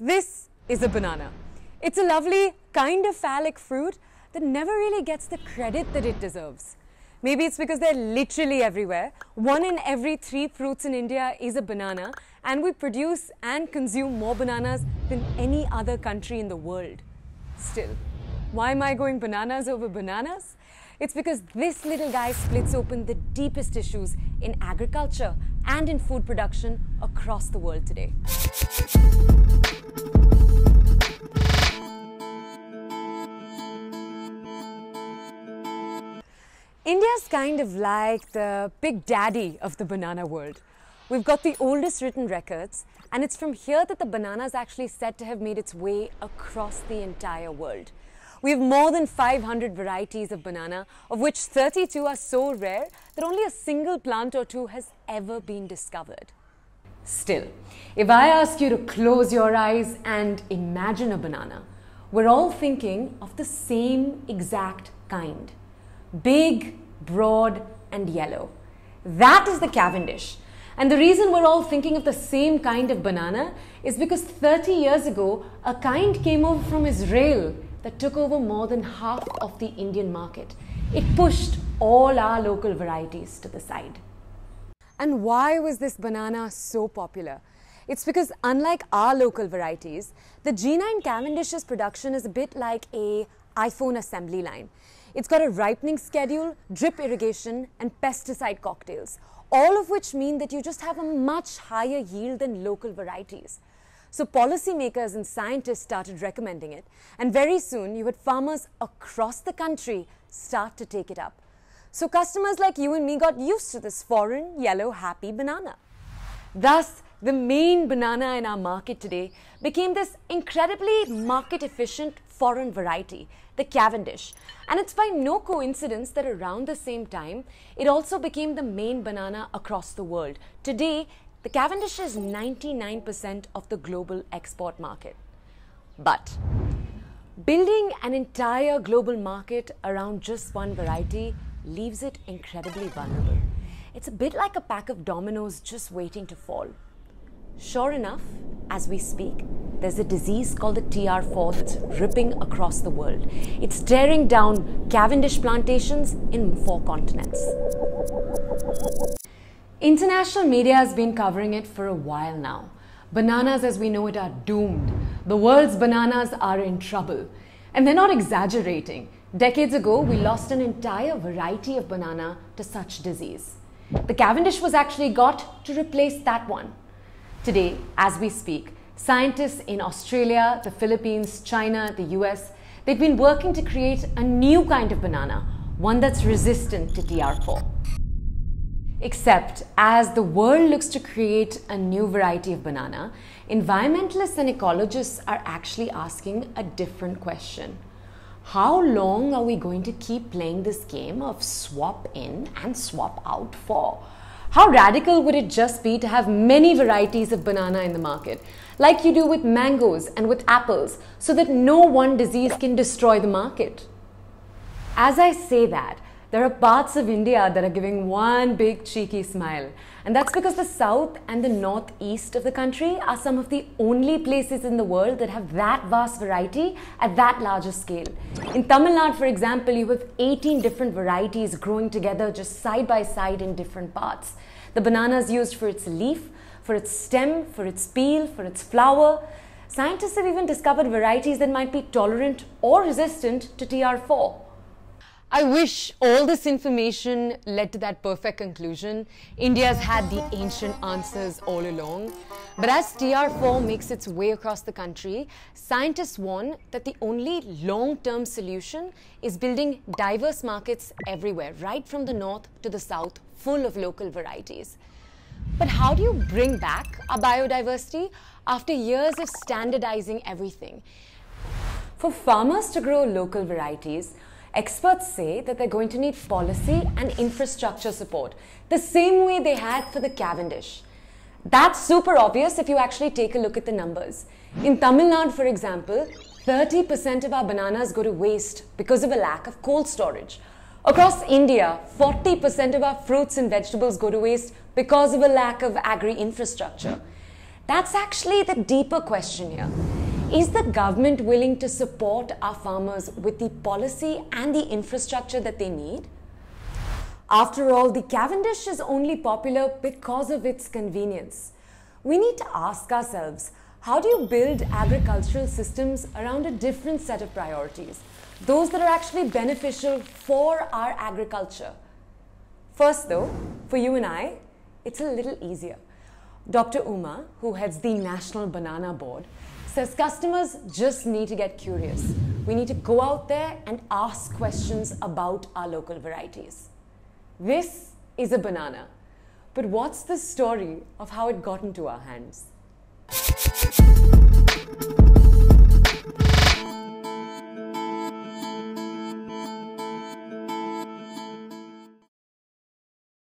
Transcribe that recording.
This is a banana. It's a lovely, kind of phallic fruit that never really gets the credit that it deserves. Maybe it's because they're literally everywhere. One in every three fruits in India is a banana, and we produce and consume more bananas than any other country in the world. Still, why am I going bananas over bananas? It's because this little guy splits open the deepest issues in agriculture and in food production across the world today. India's kind of like the big daddy of the banana world. We've got the oldest written records, and it's from here that the banana is actually said to have made its way across the entire world. We have more than 500 varieties of banana, of which 32 are so rare that only a single plant or two has ever been discovered. Still, if I ask you to close your eyes and imagine a banana, we're all thinking of the same exact kind big, broad, and yellow. That is the Cavendish. And the reason we're all thinking of the same kind of banana is because 30 years ago, a kind came over from Israel that took over more than half of the Indian market. It pushed all our local varieties to the side. And why was this banana so popular? It's because unlike our local varieties, the G9 Cavendish's production is a bit like a iPhone assembly line. It's got a ripening schedule, drip irrigation and pesticide cocktails, all of which mean that you just have a much higher yield than local varieties. So policymakers and scientists started recommending it, and very soon you had farmers across the country start to take it up. So customers like you and me got used to this foreign, yellow, happy banana. Thus, the main banana in our market today became this incredibly market efficient foreign variety, the Cavendish. And it's by no coincidence that around the same time, it also became the main banana across the world. Today, the Cavendish is 99% of the global export market. But building an entire global market around just one variety leaves it incredibly vulnerable. It's a bit like a pack of dominoes just waiting to fall. Sure enough, as we speak, there's a disease called the TR4 that's ripping across the world. It's tearing down Cavendish plantations in four continents. International media has been covering it for a while now. Bananas as we know it are doomed. The world's bananas are in trouble. And they're not exaggerating. Decades ago, we lost an entire variety of banana to such disease. The Cavendish was actually got to replace that one. Today, as we speak, scientists in Australia, the Philippines, China, the US, they've been working to create a new kind of banana, one that's resistant to TR4. Except, as the world looks to create a new variety of banana, environmentalists and ecologists are actually asking a different question. How long are we going to keep playing this game of swap in and swap out for? How radical would it just be to have many varieties of banana in the market, like you do with mangoes and with apples, so that no one disease can destroy the market? As I say that, there are parts of India that are giving one big cheeky smile. And that's because the south and the northeast of the country are some of the only places in the world that have that vast variety at that larger scale. In Tamil Nadu, for example, you have 18 different varieties growing together just side by side in different parts. The banana is used for its leaf, for its stem, for its peel, for its flower. Scientists have even discovered varieties that might be tolerant or resistant to TR4. I wish all this information led to that perfect conclusion. India's had the ancient answers all along. But as TR4 makes its way across the country, scientists warn that the only long term solution is building diverse markets everywhere, right from the north to the south, full of local varieties. But how do you bring back our biodiversity after years of standardizing everything? For farmers to grow local varieties, Experts say that they're going to need policy and infrastructure support, the same way they had for the Cavendish. That's super obvious if you actually take a look at the numbers. In Tamil Nadu, for example, 30% of our bananas go to waste because of a lack of cold storage. Across India, 40% of our fruits and vegetables go to waste because of a lack of agri infrastructure. That's actually the deeper question here. Is the government willing to support our farmers with the policy and the infrastructure that they need? After all, the Cavendish is only popular because of its convenience. We need to ask ourselves, how do you build agricultural systems around a different set of priorities? Those that are actually beneficial for our agriculture. First though, for you and I, it's a little easier. Dr. Uma, who heads the National Banana Board, says customers just need to get curious. We need to go out there and ask questions about our local varieties. This is a banana, but what's the story of how it got into our hands?